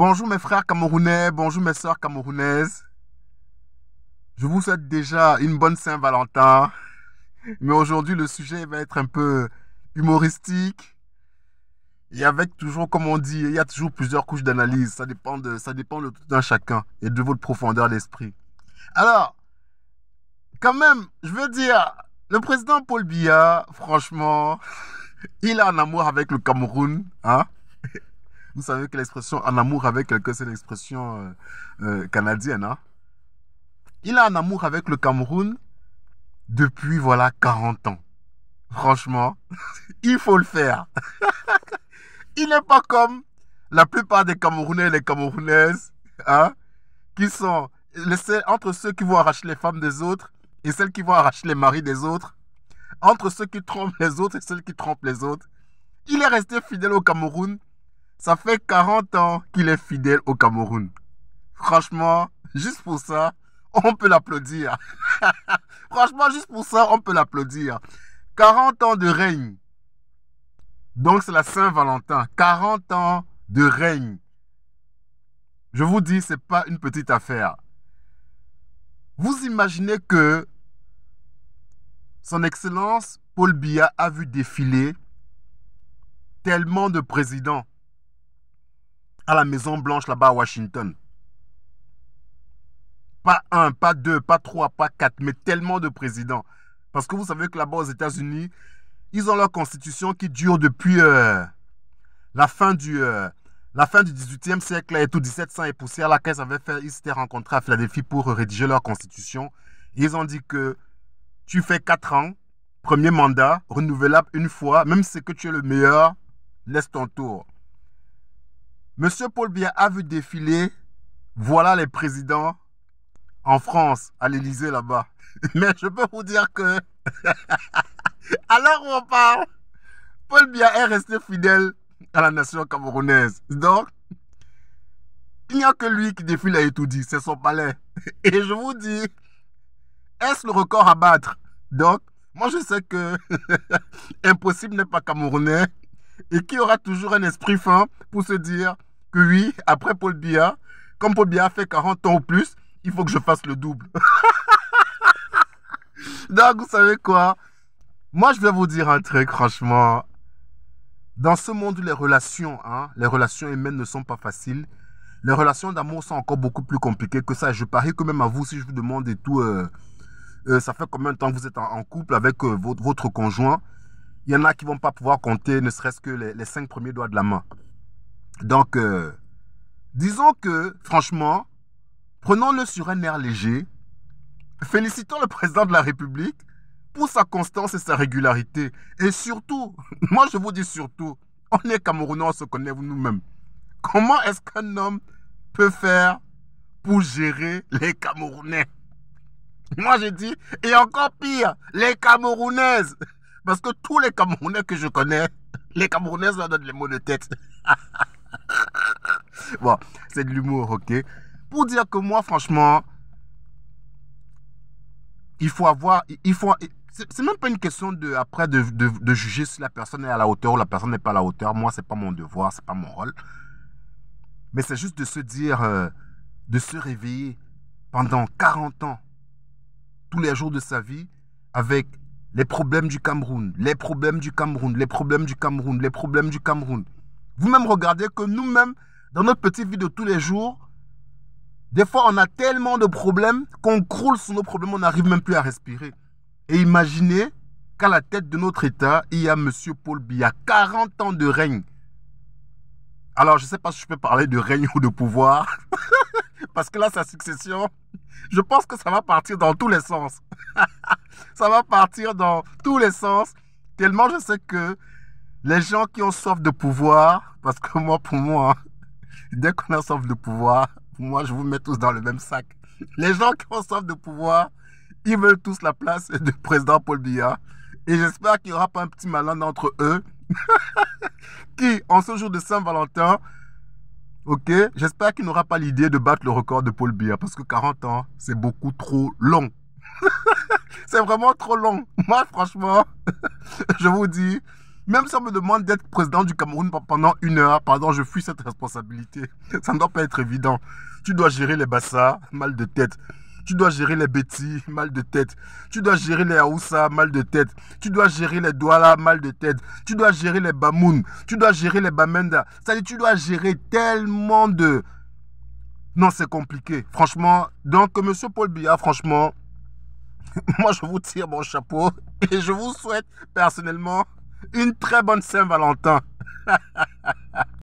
Bonjour mes frères camerounais, bonjour mes soeurs camerounaises. Je vous souhaite déjà une bonne Saint-Valentin. Mais aujourd'hui, le sujet va être un peu humoristique. Et avec toujours, comme on dit, il y a toujours plusieurs couches d'analyse. Ça dépend de, ça dépend de tout un chacun et de votre profondeur d'esprit. Alors, quand même, je veux dire, le président Paul Biya, franchement, il a en amour avec le Cameroun, hein? Vous savez que l'expression en amour avec quelqu'un, c'est l'expression expression euh, euh, canadienne. Hein. Il a un amour avec le Cameroun depuis, voilà, 40 ans. Franchement, il faut le faire. il n'est pas comme la plupart des Camerounais et les Camerounaises, hein, qui sont entre ceux qui vont arracher les femmes des autres et celles qui vont arracher les maris des autres, entre ceux qui trompent les autres et celles qui trompent les autres. Il est resté fidèle au Cameroun ça fait 40 ans qu'il est fidèle au Cameroun. Franchement, juste pour ça, on peut l'applaudir. Franchement, juste pour ça, on peut l'applaudir. 40 ans de règne. Donc c'est la Saint-Valentin. 40 ans de règne. Je vous dis, c'est pas une petite affaire. Vous imaginez que son Excellence Paul Biya a vu défiler tellement de présidents à la Maison Blanche là-bas à Washington. Pas un, pas deux, pas trois, pas quatre, mais tellement de présidents. Parce que vous savez que là-bas aux États-Unis, ils ont leur constitution qui dure depuis euh, la fin du... Euh, la fin du 18e siècle et tout 1700 et poussière, à laquelle avait fait, ils s'étaient rencontrés à Philadelphie pour rédiger leur constitution. Ils ont dit que tu fais quatre ans, premier mandat, renouvelable une fois, même si c'est que tu es le meilleur, laisse ton tour. Monsieur Paul Biya a vu défiler, voilà les présidents en France, à l'Elysée là-bas. Mais je peux vous dire que, alors où on parle, Paul Biya est resté fidèle à la nation camerounaise. Donc, il n'y a que lui qui défile à Etoudi, c'est son palais. Et je vous dis, est-ce le record à battre Donc, moi je sais que impossible n'est pas camerounais et qu'il aura toujours un esprit fin pour se dire, que oui, après Paul Biya, comme Paul Biya fait 40 ans ou plus, il faut que je fasse le double. Donc, vous savez quoi Moi, je vais vous dire un truc, franchement. Dans ce monde où les relations, hein, les relations humaines ne sont pas faciles, les relations d'amour sont encore beaucoup plus compliquées que ça. Je parie que même à vous, si je vous demande et tout, euh, euh, ça fait combien de temps que vous êtes en, couple avec euh, votre, conjoint Il y en a qui ne vont pas pouvoir compter, ne serait-ce que les cinq premiers doigts de la main. Donc, euh, disons que, franchement, prenons-le sur un air léger. Félicitons le président de la République pour sa constance et sa régularité. Et surtout, moi je vous dis surtout, on est Camerounais, on se connaît nous-mêmes. Comment est-ce qu'un homme peut faire pour gérer les Camerounais Moi je dis, et encore pire, les Camerounaises. Parce que tous les Camerounais que je connais, les Camerounaises leur donnent les mots de tête. bon, c'est de l'humour, ok Pour dire que moi, franchement, il faut avoir. Il faut, c'est même pas une question de, après de, de, juger si la personne est à la hauteur ou la personne n'est pas à la hauteur. Moi, c'est pas mon devoir, c'est pas mon rôle. Mais c'est juste de se dire, euh, de se réveiller pendant 40 ans, tous les jours de sa vie, avec les problèmes du Cameroun, les problèmes du Cameroun, les problèmes du Cameroun, les problèmes du Cameroun. Vous-même regardez que nous-mêmes, dans notre petite vie de tous les jours, des fois, on a tellement de problèmes qu'on croule sous nos problèmes, on n'arrive même plus à respirer. Et imaginez qu'à la tête de notre État, il y a M. Paul Biya, 40 ans de règne. Alors, je ne sais pas si je peux parler de règne ou de pouvoir, parce que là, sa succession, je pense que ça va partir dans tous les sens. ça va partir dans tous les sens, tellement je sais que les gens qui ont soif de pouvoir, parce que moi, pour moi, hein, dès qu'on a sort de pouvoir, moi, je vous mets tous dans le même sac. Les gens qui ont sortent de pouvoir, ils veulent tous la place du président Paul Biya. Et j'espère qu'il n'y aura pas un petit malin d'entre eux qui, en ce jour de Saint-Valentin, ok, j'espère qu'il n'aura pas l'idée de battre le record de Paul Biya parce que 40 ans, c'est beaucoup trop long. c'est vraiment trop long. Moi, franchement, je vous dis, même si on me demande d'être président du Cameroun pendant une heure, pardon, je fuis cette responsabilité. Ça ne doit pas être évident. Tu dois gérer les bassas, mal de tête. Tu dois gérer les bêtis, mal de tête. Tu dois gérer les Aoussa, mal de tête. Tu dois gérer les Douala, mal de tête. Tu dois gérer les Bamoun. Tu dois gérer les Bamenda. C'est-à-dire, tu dois gérer tellement de. Non, c'est compliqué. Franchement, donc, monsieur Paul Biya, franchement, moi, je vous tire mon chapeau et je vous souhaite personnellement une très bonne Saint-Valentin.